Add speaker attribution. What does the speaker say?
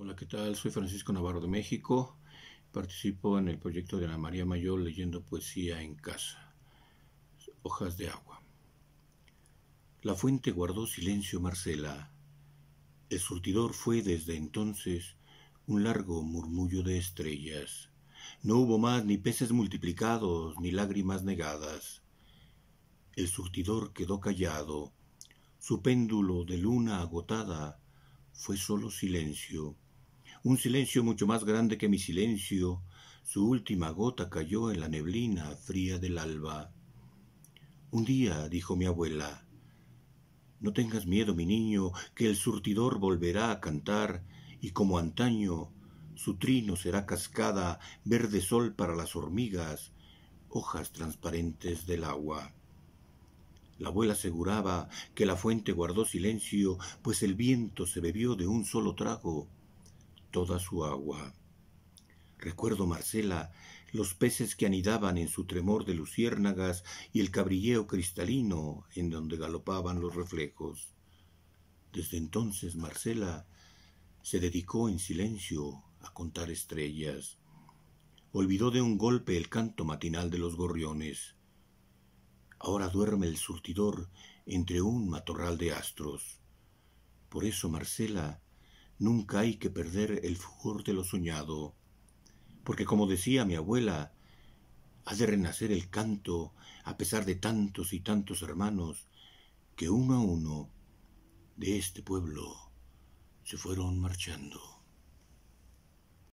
Speaker 1: Hola, ¿qué tal? Soy Francisco Navarro de México. Participo en el proyecto de Ana María Mayor leyendo poesía en casa. Hojas de agua. La fuente guardó silencio Marcela. El surtidor fue desde entonces un largo murmullo de estrellas. No hubo más ni peces multiplicados ni lágrimas negadas. El surtidor quedó callado. Su péndulo de luna agotada fue solo silencio un silencio mucho más grande que mi silencio, su última gota cayó en la neblina fría del alba. Un día, dijo mi abuela, no tengas miedo, mi niño, que el surtidor volverá a cantar, y como antaño, su trino será cascada, verde sol para las hormigas, hojas transparentes del agua. La abuela aseguraba que la fuente guardó silencio, pues el viento se bebió de un solo trago toda su agua. Recuerdo, Marcela, los peces que anidaban en su tremor de luciérnagas y el cabrilleo cristalino en donde galopaban los reflejos. Desde entonces Marcela se dedicó en silencio a contar estrellas. Olvidó de un golpe el canto matinal de los gorriones. Ahora duerme el surtidor entre un matorral de astros. Por eso Marcela nunca hay que perder el fulgor de lo soñado, porque como decía mi abuela, ha de renacer el canto a pesar de tantos y tantos hermanos que uno a uno de este pueblo se fueron marchando.